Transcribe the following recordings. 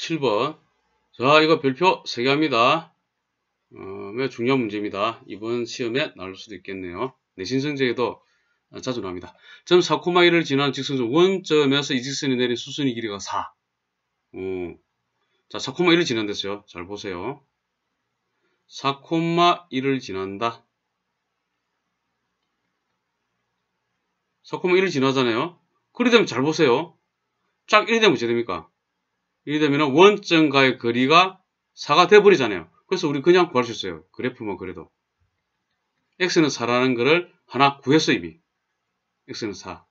7번 자 이거 별표 3개 합니다. 어, 중요한 문제입니다. 이번 시험에 나올 수도 있겠네요. 내신성적에도 네, 자주 나옵니다. 점 4코마이를 지나는 직선점 원점에서 이 직선이 내린 수순의 길이가 4. 오. 자 4코마1을 지난됐어요잘 보세요. 4코마1을 지난다. 4코마1을 지나잖아요. 그리 되면 잘 보세요. 쫙 1이 되면 어찌 됩니까? 이렇게 되면 원점과의 거리가 4가 돼버리잖아요. 그래서 우리 그냥 구할 수 있어요. 그래프만 그래도. x는 4라는 거를 하나 구했어 이미. x는 4.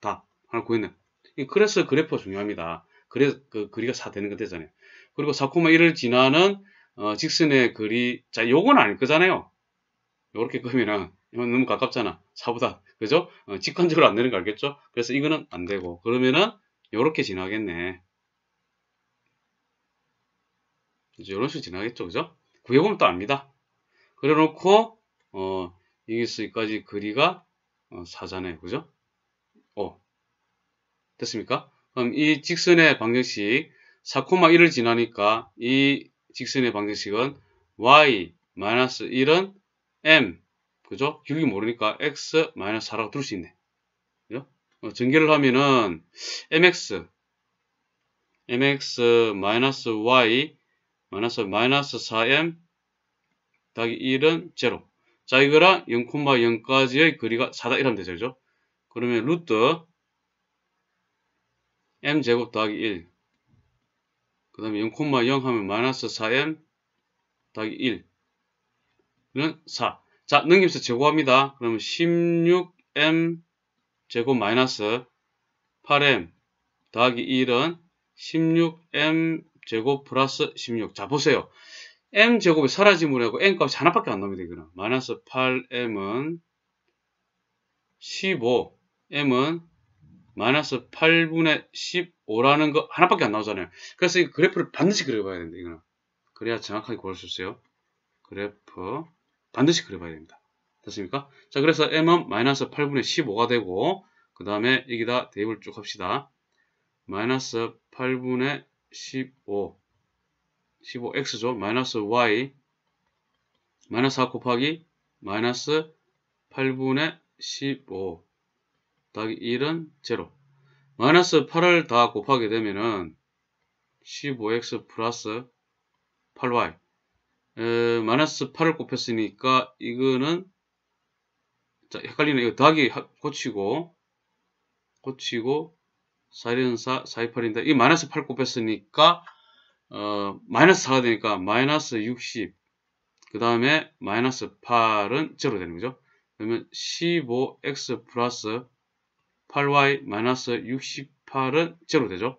다. 하나 구했네. 그래서 그래프가 중요합니다. 그래서 그 거리가 4 되는 거 되잖아요. 그리고 4,1을 지나는 어, 직선의 거리 자 요건 아닐 거잖아요. 요렇게 끄면은 이건 너무 가깝잖아. 4보다. 그죠? 어, 직관적으로 안 되는 거 알겠죠? 그래서 이거는 안 되고 그러면은 요렇게 지나겠네. 이제 이런 식으로 지나겠죠. 그죠? 그게 보면 또 압니다. 그래 놓고 어, 여기서까지 거리가 어, 4잖아요. 그죠? 어. 됐습니까? 그럼 이 직선의 방정식 4,1을 지나니까 이 직선의 방정식은 y 마이너스 1은 m 그죠? 6이 모르니까 x 마이너스 4라고 둘 수 있네. 그죠? 어, 전개를 하면은 mx mx 마이너스 y 마이너스 마이너스 4m 더하기 1은 0. 자 이거랑 0,0까지의 거리가 4다 이러면 되죠. 그죠? 그러면 루트 m제곱 더하기 1. 그 다음에 0,0 하면 마이너스 4m 더하기 1. 는 4. 자, 넘김서 제곱합니다. 그러면 16m 제곱 마이너스 8m 더하기 1은 16m 제곱 플러스 16. 자, 보세요. m 제곱이 사라지므로 n 값이 하나밖에 안나오면되 이거는. 마이너스 8m은 15, m은 마이너스 8분의 15라는 거 하나밖에 안 나오잖아요. 그래서 이 그래프를 반드시 그려봐야 된다. 이거는. 그래야 정확하게 구할 수 있어요. 그래프 반드시 그려봐야 됩니다. 됐습니까? 자, 그래서 m은 마이너스 8분의 15가 되고 그 다음에 여기다 대입을 쭉 합시다. 마이너스 8분의 15 15x죠. 마이너스 y 마이너스 4 곱하기 마이너스 8분의 15 더하기 1은 제 마이너스 8을 다 곱하게 되면은 15x 플러스 8y 에, 마이너스 8을 곱했으니까 이거는 자 헷갈리네 이거 더하기 고치고 고치고 414, 4 2 8인다이 마이너스 8 곱했으니까 어, 마이너스 4가 되니까 마이너스 60, 그 다음에 마이너스 8은 0로 되는 거죠. 그러면 15x 플러스 8y 마이너스 68은 0로 되죠.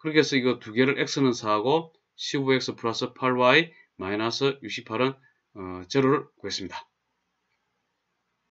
그렇게 해서 이거 두 개를 x는 4하고 15x 플러스 8y 마이너스 68은 어, 제로를 구했습니다.